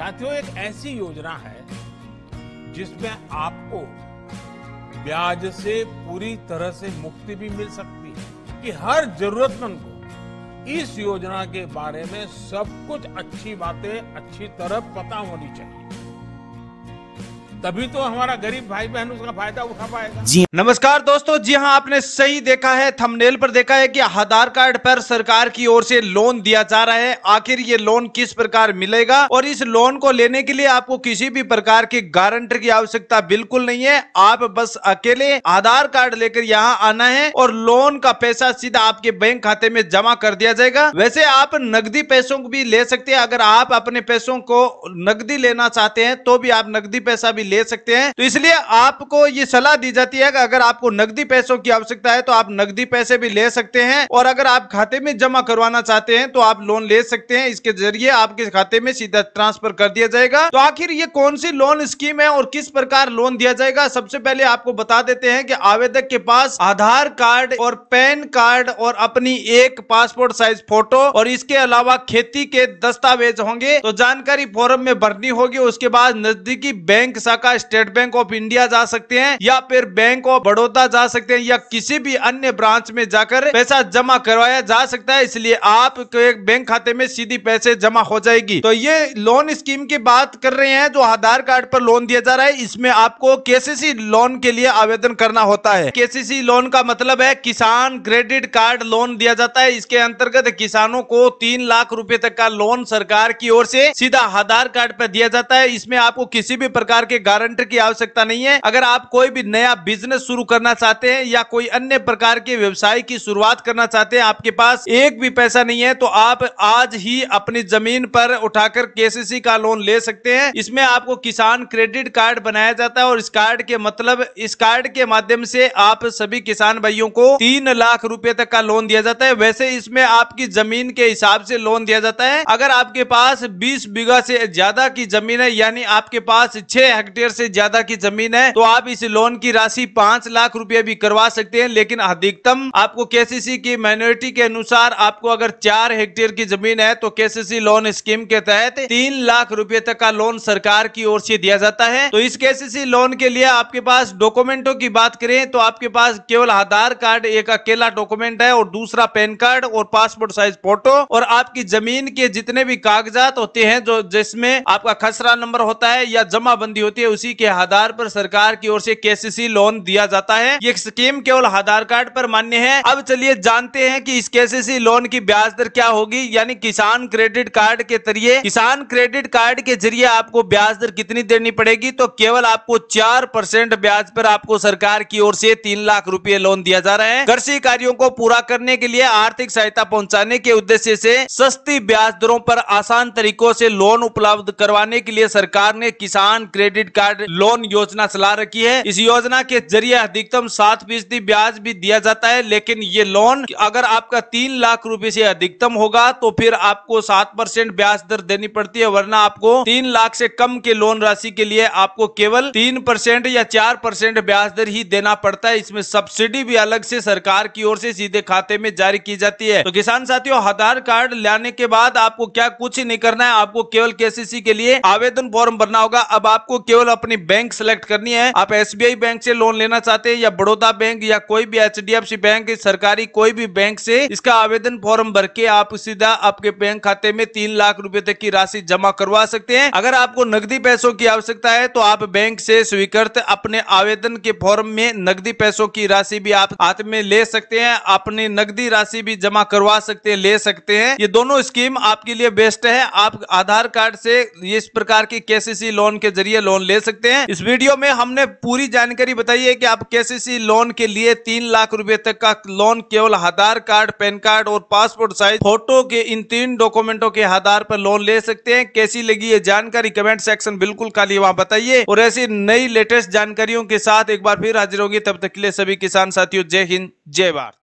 साथियों एक ऐसी योजना है जिसमें आपको ब्याज से पूरी तरह से मुक्ति भी मिल सकती है कि हर जरूरतमंद को इस योजना के बारे में सब कुछ अच्छी बातें अच्छी तरह पता होनी चाहिए तभी तो हमारा गरीब भाई बहन उसका फायदा उठा पाएगा जी नमस्कार दोस्तों जी हाँ आपने सही देखा है थंबनेल पर देखा है कि आधार कार्ड पर सरकार की ओर से लोन दिया जा रहा है आखिर ये लोन किस प्रकार मिलेगा और इस लोन को लेने के लिए आपको किसी भी प्रकार के गारंटर की आवश्यकता बिल्कुल नहीं है आप बस अकेले आधार कार्ड लेकर यहाँ आना है और लोन का पैसा सीधा आपके बैंक खाते में जमा कर दिया जाएगा वैसे आप नकदी पैसों को भी ले सकते हैं अगर आप अपने पैसों को नकदी लेना चाहते हैं तो भी आप नकदी पैसा भी ले सकते हैं तो इसलिए आपको ये सलाह दी जाती है कि अगर आपको नकदी पैसों की आवश्यकता है तो आप नकदी पैसे भी ले सकते हैं और अगर आप खाते में जमा करवाना चाहते हैं तो आप लोन ले सकते हैं इसके जरिए आपके खाते में सीधा ट्रांसफर कर दिया जाएगा तो आखिर ये कौन सी लोन स्कीम है और किस प्रकार लोन दिया जाएगा सबसे पहले आपको बता देते हैं कि आवेदक के पास आधार कार्ड और पैन कार्ड और अपनी एक पासपोर्ट साइज फोटो और इसके अलावा खेती के दस्तावेज होंगे तो जानकारी फॉरम में भरनी होगी उसके बाद नजदीकी बैंक शाखा शाखा स्टेट बैंक ऑफ इंडिया जा सकते हैं या फिर बैंक ऑफ बड़ौदा जा सकते हैं या किसी भी अन्य ब्रांच में जाकर पैसा जमा करवाया जा सकता है इसलिए आपके बैंक खाते में सीधी पैसे जमा हो जाएगी तो ये लोन स्कीम की बात कर रहे हैं जो आधार कार्ड पर लोन दिया जा रहा है इसमें आपको के लोन के लिए आवेदन करना होता है के लोन का मतलब है किसान क्रेडिट कार्ड लोन दिया जाता है इसके अंतर्गत किसानों को तीन लाख रूपए तक का लोन सरकार की ओर से सीधा आधार कार्ड पर दिया जाता है इसमें आपको किसी भी प्रकार के गारंटर की आवश्यकता नहीं है अगर आप कोई भी नया बिजनेस शुरू करना चाहते हैं या कोई अन्य प्रकार के व्यवसाय की शुरुआत करना चाहते हैं आपके पास एक भी पैसा नहीं है तो आप आज ही अपनी जमीन पर उठाकर केसीसी का लोन ले सकते हैं इसमें आपको किसान क्रेडिट कार्ड बनाया जाता है और इस कार्ड के मतलब इस कार्ड के माध्यम से आप सभी किसान भाइयों को तीन लाख रुपए तक का लोन दिया जाता है वैसे इसमें आपकी जमीन के हिसाब से लोन दिया जाता है अगर आपके पास बीस बीघा से ज्यादा की जमीन है यानी आपके पास छह हेक्टेयर हेक्टेयर से ज्यादा की जमीन है तो आप इस लोन की राशि पांच लाख रुपए भी करवा सकते हैं लेकिन अधिकतम आपको केसीसी की माइनोरिटी के अनुसार आपको अगर चार हेक्टेयर की जमीन है तो केसीसी लोन स्कीम के तहत तीन लाख रुपए तक का लोन सरकार की ओर से दिया जाता है तो इस केसीसी लोन के लिए आपके पास डॉक्यूमेंटो की बात करें तो आपके पास केवल आधार कार्ड एक अकेला डॉक्यूमेंट है और दूसरा पैन कार्ड और पासपोर्ट साइज फोटो और आपकी जमीन के जितने भी कागजात होते हैं जो जिसमें आपका खसरा नंबर होता है या जमाबंदी होती है उसी के आधार पर सरकार की ओर से केसीसी लोन दिया जाता है ये स्कीम केवल आधार कार्ड पर मान्य है अब चलिए जानते हैं कि इस केसीसी लोन की ब्याज दर क्या होगी यानी किसान क्रेडिट कार्ड के जरिए किसान क्रेडिट कार्ड के जरिए आपको ब्याज दर कितनी देनी पड़ेगी तो केवल आपको चार परसेंट ब्याज पर आपको सरकार की ओर से तीन लाख रूपए लोन दिया जा रहा है कृषि कार्यो को पूरा करने के लिए आर्थिक सहायता पहुँचाने के उद्देश्य ऐसी सस्ती ब्याज दरों पर आसान तरीकों से लोन उपलब्ध करवाने के लिए सरकार ने किसान क्रेडिट कार्ड लोन योजना चला रखी है इस योजना के जरिए अधिकतम सात फीसदी ब्याज भी दिया जाता है लेकिन ये लोन अगर आपका तीन लाख रूपए से अधिकतम होगा तो फिर आपको सात परसेंट ब्याज दर देनी पड़ती है वरना आपको तीन लाख ऐसी कम के लोन राशि के लिए आपको केवल तीन परसेंट या चार परसेंट ब्याज दर ही देना पड़ता है इसमें सब्सिडी भी अलग से सरकार की ओर से सीधे खाते में जारी की जाती है तो किसान साथियों आधार कार्ड लाने के बाद आपको क्या कुछ नहीं करना है आपको केवल केसीसी के लिए आवेदन फॉर्म भरना होगा अब आपको केवल केवल अपनी बैंक सिलेक्ट करनी है आप एसबीआई बैंक से लोन लेना चाहते हैं या बड़ौदा बैंक या कोई भी एच बैंक सरकारी कोई भी बैंक से इसका आवेदन फॉर्म भर के आप सीधा आपके बैंक खाते में तीन लाख रूपए तक की राशि जमा करवा सकते हैं अगर आपको नकदी पैसों की आवश्यकता है तो आप बैंक से स्वीकृत अपने आवेदन के फॉर्म में नकदी पैसों की राशि भी आप हाथ में ले सकते हैं अपनी नकदी राशि भी जमा करवा सकते हैं ले सकते हैं ये दोनों स्कीम आपके लिए बेस्ट है आप आधार कार्ड से इस प्रकार की केसीसी लोन के जरिए लोन ले सकते हैं इस वीडियो में हमने पूरी जानकारी बताई है कि आप केसीसी लोन के लिए तीन लाख रुपए तक का लोन केवल आधार कार्ड पैन कार्ड और पासपोर्ट साइज फोटो के इन तीन डॉक्यूमेंटों के आधार पर लोन ले सकते हैं कैसी लगी ये जानकारी कमेंट सेक्शन बिल्कुल खाली वहाँ बताइए और ऐसी नई लेटेस्ट जानकारियों के साथ एक बार फिर हाजिर होगी तब तक के लिए सभी किसान साथियों जय हिंद जय भारत